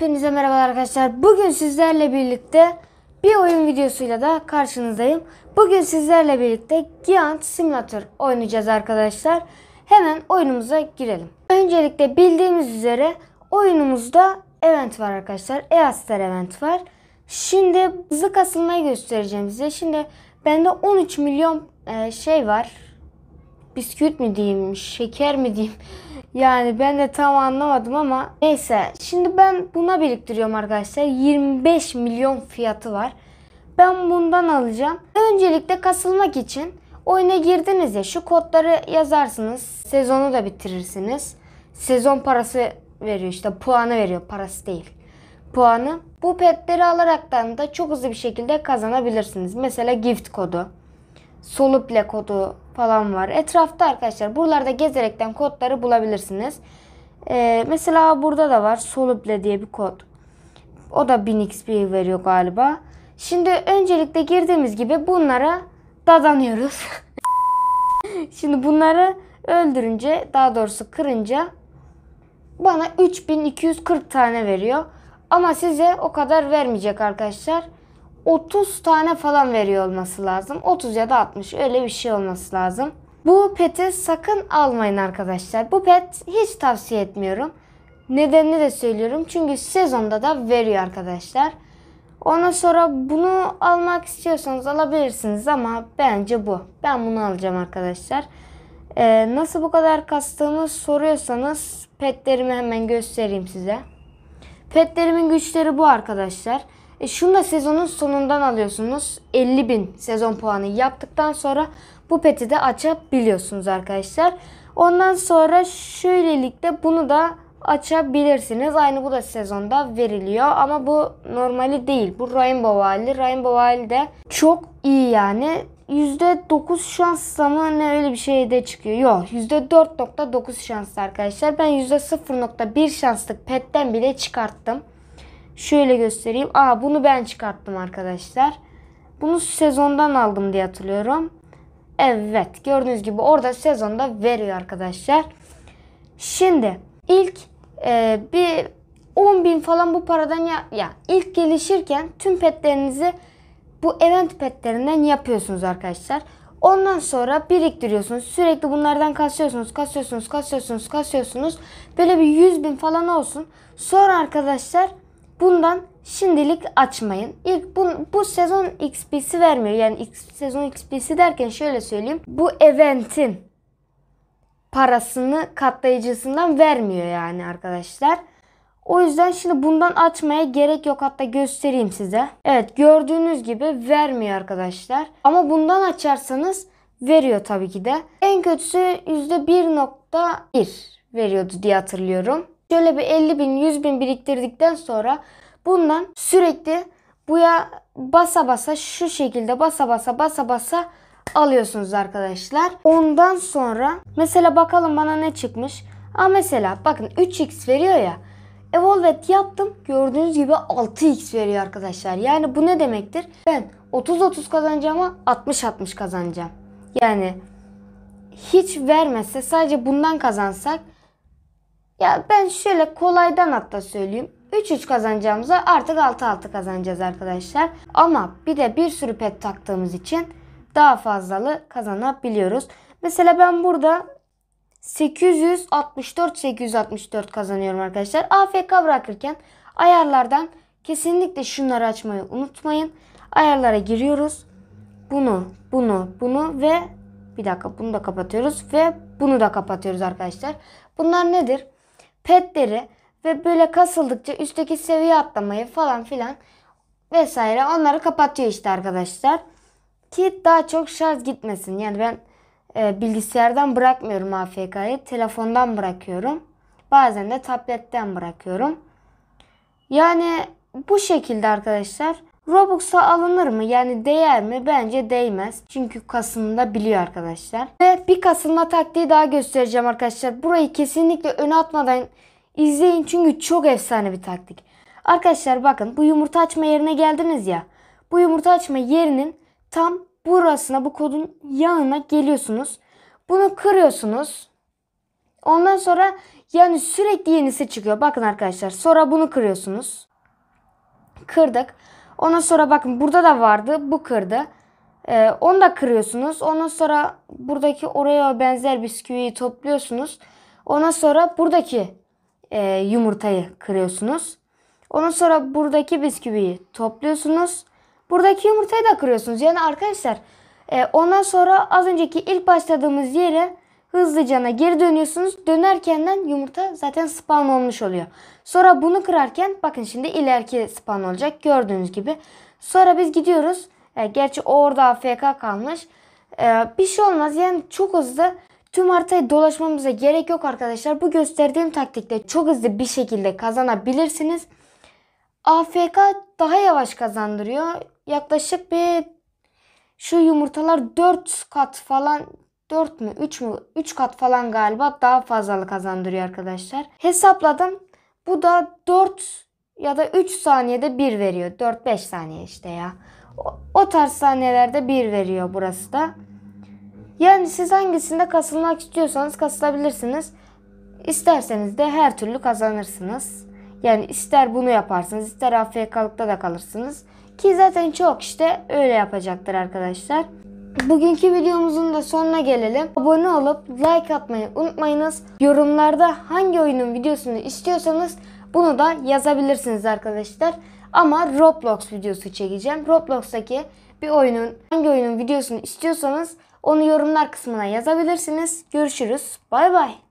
Hepinize merhaba arkadaşlar. Bugün sizlerle birlikte bir oyun videosuyla da karşınızdayım. Bugün sizlerle birlikte Giant Simulator oynayacağız arkadaşlar. Hemen oyunumuza girelim. Öncelikle bildiğimiz üzere oyunumuzda event var arkadaşlar. e event var. Şimdi hızlı kasılmayı göstereceğim size. Şimdi bende 13 milyon e, şey var. Bisküvit mi diyeyim, şeker mi diyeyim yani ben de tam anlamadım ama neyse. Şimdi ben buna biriktiriyorum arkadaşlar. 25 milyon fiyatı var. Ben bundan alacağım. Öncelikle kasılmak için oyuna girdiniz ya şu kodları yazarsınız. Sezonu da bitirirsiniz. Sezon parası veriyor işte puanı veriyor parası değil. Puanı bu petleri alaraktan da çok hızlı bir şekilde kazanabilirsiniz. Mesela gift kodu soluble kodu falan var. Etrafta arkadaşlar buralarda gezerekten kodları bulabilirsiniz. Ee, mesela burada da var soluble diye bir kod. O da 1000 XP veriyor galiba. Şimdi öncelikle girdiğimiz gibi bunlara dadanıyoruz. Şimdi bunları öldürünce daha doğrusu kırınca bana 3240 tane veriyor. Ama size o kadar vermeyecek arkadaşlar. 30 tane falan veriyor olması lazım. 30 ya da 60 öyle bir şey olması lazım. Bu peti sakın almayın arkadaşlar. Bu pet hiç tavsiye etmiyorum. Nedenini de söylüyorum. Çünkü sezonda da veriyor arkadaşlar. Ondan sonra bunu almak istiyorsanız alabilirsiniz ama bence bu. Ben bunu alacağım arkadaşlar. Ee, nasıl bu kadar kastığımı soruyorsanız petlerimi hemen göstereyim size. Petlerimin güçleri bu arkadaşlar. Arkadaşlar. E şunu da sezonun sonundan alıyorsunuz. 50 bin sezon puanı yaptıktan sonra bu peti de açabiliyorsunuz arkadaşlar. Ondan sonra şöylelikle bunu da açabilirsiniz. Aynı bu da sezonda veriliyor ama bu normali değil. Bu Rainbow Valley, Rainbow Valley de çok iyi yani. %9 şansla mı ne öyle bir şey de çıkıyor. Yok %4.9 şanslı arkadaşlar. Ben %0.1 şanslık petten bile çıkarttım. Şöyle göstereyim. Aa bunu ben çıkarttım arkadaşlar. Bunu sezondan aldım diye hatırlıyorum. Evet gördüğünüz gibi orada sezonda veriyor arkadaşlar. Şimdi ilk e, bir 10 bin falan bu paradan ya, ya ilk gelişirken tüm petlerinizi bu event petlerinden yapıyorsunuz arkadaşlar. Ondan sonra biriktiriyorsunuz. Sürekli bunlardan kasıyorsunuz, kasıyorsunuz, kasıyorsunuz, kasıyorsunuz. Böyle bir 100 bin falan olsun. Sonra arkadaşlar Bundan şimdilik açmayın. İlk bu, bu sezon XP'si vermiyor. Yani ilk sezon XP'si derken şöyle söyleyeyim. Bu eventin parasını katlayıcısından vermiyor yani arkadaşlar. O yüzden şimdi bundan açmaya gerek yok. Hatta göstereyim size. Evet gördüğünüz gibi vermiyor arkadaşlar. Ama bundan açarsanız veriyor tabii ki de. En kötüsü %1.1 veriyordu diye hatırlıyorum. Şöyle bir 50 bin 100 bin biriktirdikten sonra bundan sürekli buya basa basa şu şekilde basa basa basa basa alıyorsunuz arkadaşlar. Ondan sonra mesela bakalım bana ne çıkmış. Aa mesela bakın 3x veriyor ya. Evolvet yaptım. Gördüğünüz gibi 6x veriyor arkadaşlar. Yani bu ne demektir? Ben 30-30 kazanacağıma 60-60 kazanacağım. Yani hiç vermezse sadece bundan kazansak ya ben şöyle kolaydan hatta söyleyeyim. 3-3 kazanacağımıza artık 6-6 kazanacağız arkadaşlar. Ama bir de bir sürü pet taktığımız için daha fazlalı kazanabiliyoruz. Mesela ben burada 864 864 kazanıyorum arkadaşlar. AFK bırakırken ayarlardan kesinlikle şunları açmayı unutmayın. Ayarlara giriyoruz. Bunu, bunu, bunu ve bir dakika bunu da kapatıyoruz ve bunu da kapatıyoruz arkadaşlar. Bunlar nedir? petleri ve böyle kasıldıkça üstteki seviye atlamayı falan filan vesaire onları kapatıyor işte arkadaşlar. Ki daha çok şarj gitmesin. Yani ben e, bilgisayardan bırakmıyorum AFK'yı. Telefondan bırakıyorum. Bazen de tabletten bırakıyorum. Yani bu şekilde arkadaşlar. Robux'a alınır mı? Yani değer mi? Bence değmez. Çünkü kasında biliyor arkadaşlar. Ve bir kasılma taktiği daha göstereceğim arkadaşlar. Burayı kesinlikle öne atmadan izleyin. Çünkü çok efsane bir taktik. Arkadaşlar bakın bu yumurta açma yerine geldiniz ya. Bu yumurta açma yerinin tam burasına bu kodun yanına geliyorsunuz. Bunu kırıyorsunuz. Ondan sonra yani sürekli yenisi çıkıyor. Bakın arkadaşlar sonra bunu kırıyorsunuz. Kırdık. Ondan sonra bakın burada da vardı. Bu kırdı. Ee, onu da kırıyorsunuz. Ondan sonra buradaki oraya benzer bisküviyi topluyorsunuz. Ondan sonra buradaki e, yumurtayı kırıyorsunuz. Ondan sonra buradaki bisküviyi topluyorsunuz. Buradaki yumurtayı da kırıyorsunuz. Yani arkadaşlar e, ondan sonra az önceki ilk başladığımız yere hızlıcana geri dönüyorsunuz. Dönerkenden yumurta zaten spawn olmuş oluyor. Sonra bunu kırarken bakın şimdi ileriki spawn olacak gördüğünüz gibi. Sonra biz gidiyoruz. E, gerçi orada AFK kalmış. E, bir şey olmaz yani çok hızlı tüm haritayı dolaşmamıza gerek yok arkadaşlar. Bu gösterdiğim taktikte çok hızlı bir şekilde kazanabilirsiniz. AFK daha yavaş kazandırıyor. Yaklaşık bir şu yumurtalar 4 kat falan 4 mü 3 mü 3 kat falan galiba daha fazlalı kazandırıyor arkadaşlar. Hesapladım. Bu da 4 ya da 3 saniyede 1 veriyor. 4-5 saniye işte ya. O, o tarz saniyelerde 1 veriyor burası da. Yani siz hangisinde kasılmak istiyorsanız kasılabilirsiniz. İsterseniz de her türlü kazanırsınız. Yani ister bunu yaparsınız, ister AFK'lıkta da kalırsınız. Ki zaten çok işte öyle yapacaktır arkadaşlar. Bugünkü videomuzun da sonuna gelelim. Abone olup like atmayı unutmayınız. Yorumlarda hangi oyunun videosunu istiyorsanız bunu da yazabilirsiniz arkadaşlar. Ama Roblox videosu çekeceğim. Roblox'taki bir oyunun hangi oyunun videosunu istiyorsanız onu yorumlar kısmına yazabilirsiniz. Görüşürüz. Bay bay.